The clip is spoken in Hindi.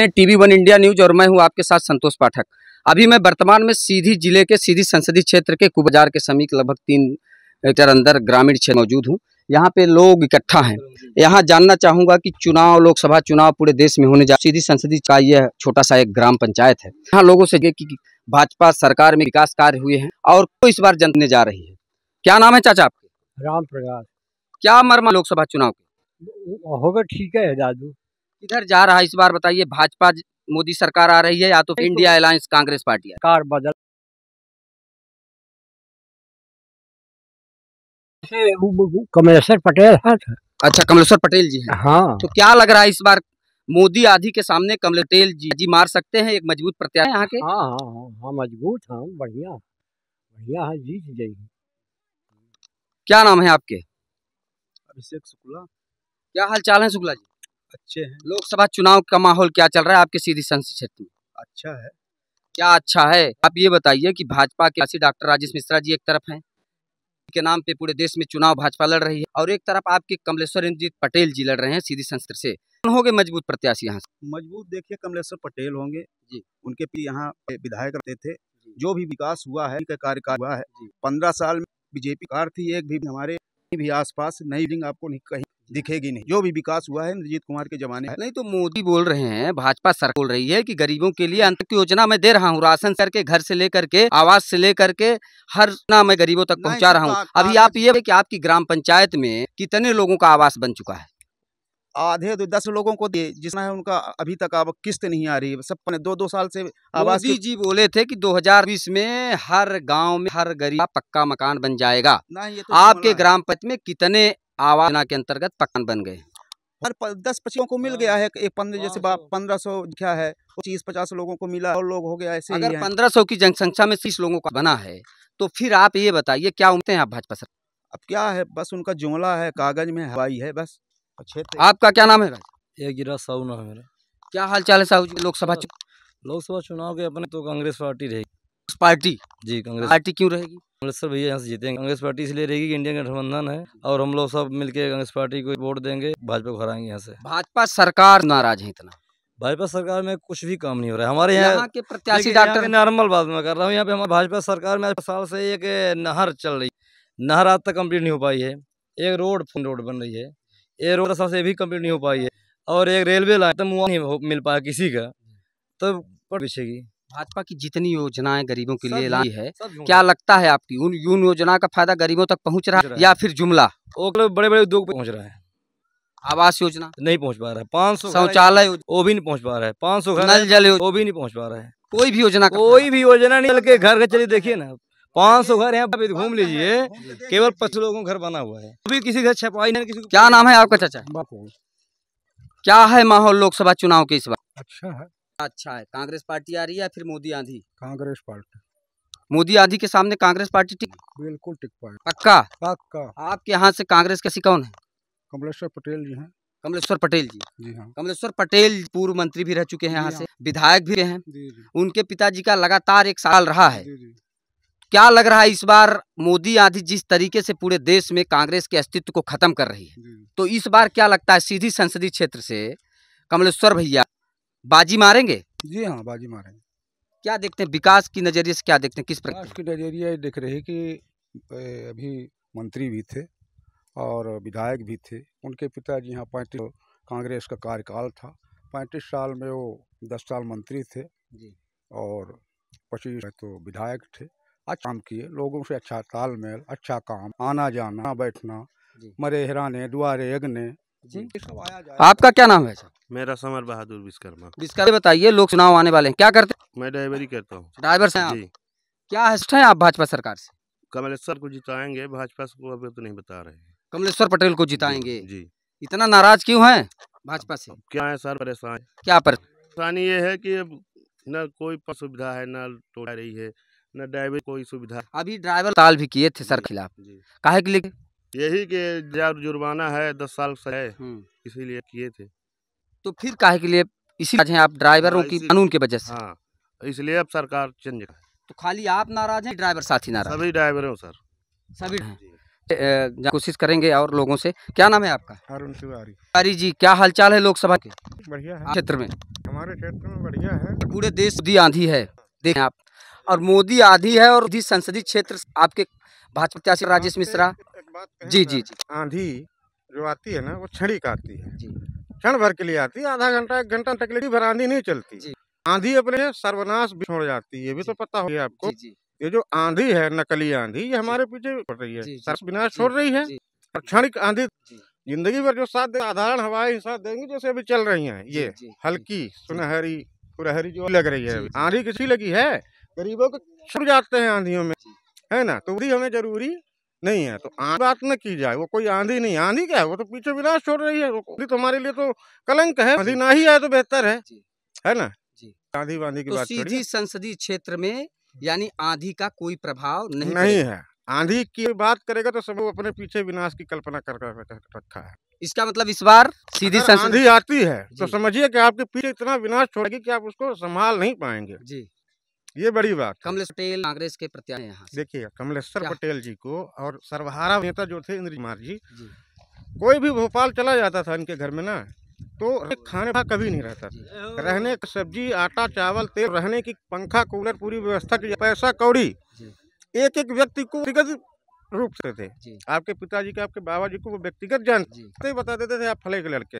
हैं टीवी वन इंडिया न्यूज और मैं हूं आपके साथ संतोष पाठक अभी मैं वर्तमान में सीधी जिले के सीधी संसदीय क्षेत्र के कुबाजार के समीप लगभग तीन हेक्टेयर अंदर ग्रामीण क्षेत्र मौजूद हूँ यहाँ पे लोग इकट्ठा हैं यहाँ जानना चाहूंगा कि चुनाव लोकसभा चुनाव पूरे देश में होने जा सीधी संसदीय का यह छोटा सा एक ग्राम पंचायत है यहाँ लोगों से भाजपा सरकार में विकास कार्य हुए हैं और कोई इस बार जनने जा रही है क्या नाम है चाचा आपके राम प्रकाश क्या मरमा लोकसभा चुनाव होगा ठीक है दादू किधर जा रहा है इस बार बताइए भाजपा मोदी सरकार आ रही है या तो इंडिया अलायंस कांग्रेस पार्टी है कार बदल कमलेश्वर पटेल अच्छा कमलेश्वर पटेल जी हाँ तो क्या लग रहा है इस बार मोदी आदि के सामने कमल पटेल जी जी मार सकते हैं एक मजबूत प्रत्याशी यहाँ के हाँ हाँ हाँ हाँ मजबूत हाँ बढ़िया बढ़िया है जीत जाएगी क्या नाम है आपके अभिषेक शुक्ला क्या हाल चाल है शुक्ला जी अच्छे हैं लोकसभा चुनाव का माहौल क्या चल रहा है आपके सीधी संसदीय क्षेत्र में अच्छा है क्या अच्छा है आप ये बताइए कि भाजपा के ऐसी डॉक्टर राजेश मिश्रा जी एक तरफ हैं के नाम पे पूरे देश में चुनाव भाजपा लड़ रही है और एक तरफ आपके कमलेश्वर इंद्रजीत पटेल जी लड़ रहे हैं सीधी संसद से कौन होंगे मजबूत प्रत्याशी यहाँ मजबूत देखिए कमलेश्वर पटेल होंगे जी उनके यहाँ विधायक रहते थे जो भी विकास हुआ है उनका कार्यकाल हुआ है पंद्रह साल में बीजेपी कार थी एक भी हमारे भी आसपास नई लिंग आपको नहीं कहीं दिखेगी नहीं जो भी विकास हुआ है रंजीत कुमार के जमाने में नहीं तो मोदी बोल रहे हैं भाजपा सरकार बोल रही है कि गरीबों के लिए अंत की योजना मैं दे रहा हूँ राशन करके घर से लेकर के आवास से लेकर के हर ना मैं गरीबों तक पहुँचा रहा हूँ अभी आप ये की आपकी ग्राम पंचायत में कितने लोगों का आवास बन चुका है आधे तो दस लोगों को दिए जिसमें है उनका अभी तक अब किस्त नहीं आ रही है सब दो दो साल से आवास की... जी बोले थे कि 2020 में हर गांव में हर गरीब पक्का मकान बन जाएगा तो आपके ग्राम पंच में कितने आवास योजना के अंतर्गत पकान बन गए दस पच्चीस को मिल हाँ। गया है एक पंद्रह जैसे हाँ। पंद्रह सौ क्या है तीस पचास लोगों को मिला और लोग हो गया ऐसे अगर पंद्रह सौ की जनसंख्या में तीस लोगों का बना है तो फिर आप ये बताइए क्या उम्मीद है आप भाजपा सर अब क्या है बस उनका जुमला है कागज में हवाई है बस आपका क्या नाम है भाई एक गिरा साहू नाम है क्या हाल चाल है साहू जी लोकसभा लोकसभा चुनाव के अपने तो कांग्रेस पार्टी रहेगी पार्टी जी कांग्रेस पार्टी क्यों रहेगी अमृतसर भैया यहाँ से जीतेंगे कांग्रेस पार्टी इसलिए रहेगी कि इंडिया का गठबंधन है और हम लोग सब मिलकर कांग्रेस पार्टी को वोट देंगे भाजपा को हराएंगे यहाँ से भाजपा सरकार नाराज है इतना भाजपा सरकार में कुछ भी काम नहीं हो रहा है हमारे यहाँ के प्रत्याशी डॉक्टर नॉर्मल बात में कर रहा हूँ यहाँ पे हमारे भाजपा सरकार में साल से एक नहर चल रही नहर आज तक कम्प्लीट नहीं हो पाई है एक रोड रोड बन रही है ये रोड साल से भी कम्प्लीट नहीं हो पाई है और एक रेलवे लाइन तो मुआ नहीं मिल पाया किसी का तब तो पीछेगी भाजपा की जितनी योजनाएं गरीबों के लिए लाई है क्या लगता है आपकी उन यून योजना का फायदा गरीबों तक पहुंच रहा है या फिर जुमला तो बड़े बड़े उद्योग पहुंच रहा है आवास योजना नहीं पहुंच पा रहा है पाँच सौ शौचालय वो भी नहीं पहुंच पा रहा है पाँच सौ नल जल वो भी नहीं पहुँच पा रहा है कोई भी योजना कोई भी योजना नहीं बल्कि घर घर चलिए देखिए ना पाँच सौ घर यहाँ पे घूम लीजिए केवल पचास लोगों का घर बना हुआ है अभी किसी घर छपाई नहीं किसी क्या नाम है आपका चाचा क्या है माहौल लोकसभा चुनाव के इस बार अच्छा है अच्छा है कांग्रेस पार्टी आ रही है फिर मोदी आंधी कांग्रेस पार्टी मोदी आदि के सामने कांग्रेस पार्टी टिक बिल्कुल टिक पाए पक्का पक्का आपके यहाँ से कांग्रेस कैसी कौन है कमलेश्वर पटेल जी हैं कमलेश्वर पटेल जी जी हाँ कमलेश्वर पटेल पूर्व मंत्री भी रह चुके हैं यहाँ हाँ। से विधायक भी हैं उनके पिताजी का लगातार एक साल रहा है क्या लग रहा है इस बार मोदी आदि जिस तरीके से पूरे देश में कांग्रेस के अस्तित्व को खत्म कर रही है तो इस बार क्या लगता है सीधी संसदीय क्षेत्र से कमलेश्वर भैया बाजी मारेंगे जी हाँ बाजी मारेंगे क्या देखते हैं विकास की नज़रिए से क्या देखते हैं किस प्रकार विकास की नज़रिया ये देख रहे कि अभी मंत्री भी थे और विधायक भी थे उनके पिताजी यहाँ पैंतीस कांग्रेस का कार्यकाल था पैंतीस साल में वो दस साल मंत्री थे जी और पच्चीस तो विधायक थे अच्छा काम किए लोगों से अच्छा तालमेल अच्छा काम आना जाना बैठना मरे हराने दुआरे यज्ञ आपका क्या नाम है सर मेरा समर बहादुर विश्वकर्मा विश्वकर्मा बताइए लोग चुनाव आने वाले हैं क्या करते हैं मैं ड्राइवरी करता हूँ ड्राइवर से जी क्या हस्ट है आप भाजपा सरकार से कमलेश्वर को जिताएंगे भाजपा को अभी तो नहीं बता रहे कमलेश्वर पटेल को जिताएंगे जी, जी इतना नाराज क्यों है भाजपा से क्या है सर परेशान क्या परेशानी ये है की न कोई सुविधा है न टोटा रही है न ड्राइवर कोई सुविधा अभी ड्राइवर ताल भी किए थे सर खिलाफ काहे के लिए यही के जुर्माना है दस साल से है हम्म। इसीलिए किए थे तो फिर काहे के लिए इसी वजह आप ड्राइवरों हाँ, की कानून के वजह से हाँ इसलिए अब सरकार चेंज तो खाली आप नाराज हैं ड्राइवर साथ ही नाराज सभी ड्राइवर हो सर सभी हाँ। कोशिश करेंगे और लोगों से क्या नाम है आपका अरुण तिवारी तिवारी जी क्या हालचाल है लोकसभा के बढ़िया है क्षेत्र में हमारे क्षेत्र में बढ़िया है पूरे देश दी आंधी है देखें आप और मोदी आधी है और संसदीय क्षेत्र आपके भाजपा प्रत्याशी राजेश मिश्रा जी जी जी आंधी जो आती है ना वो छड़ी काटती है जी क्षण भर के लिए आती आधा घंटा एक घंटा तक लेकिन आंधी नहीं चलती आंधी अपने सर्वनाश भी छोड़ जाती है ये भी तो पता होगी आपको ये जो आंधी है नकली आंधी ये हमारे पीछे छोड़ रही है सर्वनाश छोड़ रही है क्षणिक आंधी जिंदगी भर जो साथ साधारण हवाएं साथ देंगी जैसे अभी चल रही हैं ये हल्की सुनहरी सुनहरी जो लग रही है आंधी किसी लगी है गरीबों को छुट जाते हैं आंधियों में है ना तो भी हमें जरूरी नहीं है तो बात न की जाए वो कोई आंधी नहीं आंधी क्या है वो तो पीछे विनाश छोड़ रही है आंधी तो हमारे लिए तो कलंक है आंधी ना ही आए तो बेहतर है है ना आंधी वाधी की तो बात सीधी संसदीय क्षेत्र में हम्म। यानी आंधी का कोई प्रभाव नहीं नहीं है आंधी की बात करेगा तो सब अपने पीछे विनाश की कल्पना कर रखा है इसका मतलब इस बार सीधी हाँ, आंधी आती है तो समझिए कि आपके पीछे इतना विनाश छोड़ेगी कि आप उसको संभाल नहीं पाएंगे जी ये बड़ी बात कमलेश पटेल कांग्रेस के प्रत्याशी यहाँ देखिए कमलेश्वर पटेल जी को और सर्वहारा नेता जो थे इंद्र कुमार जी, जी कोई भी भोपाल चला जाता था इनके घर में ना तो खाने का कभी नहीं रहता था रहने सब्जी आटा चावल तेल रहने की पंखा कूलर पूरी व्यवस्था की पैसा कौड़ी एक एक व्यक्ति को व्यक्तिगत रूप से थे आपके पिताजी के आपके बाबा जी को वो व्यक्तिगत जानते बता देते थे आप फले के लड़के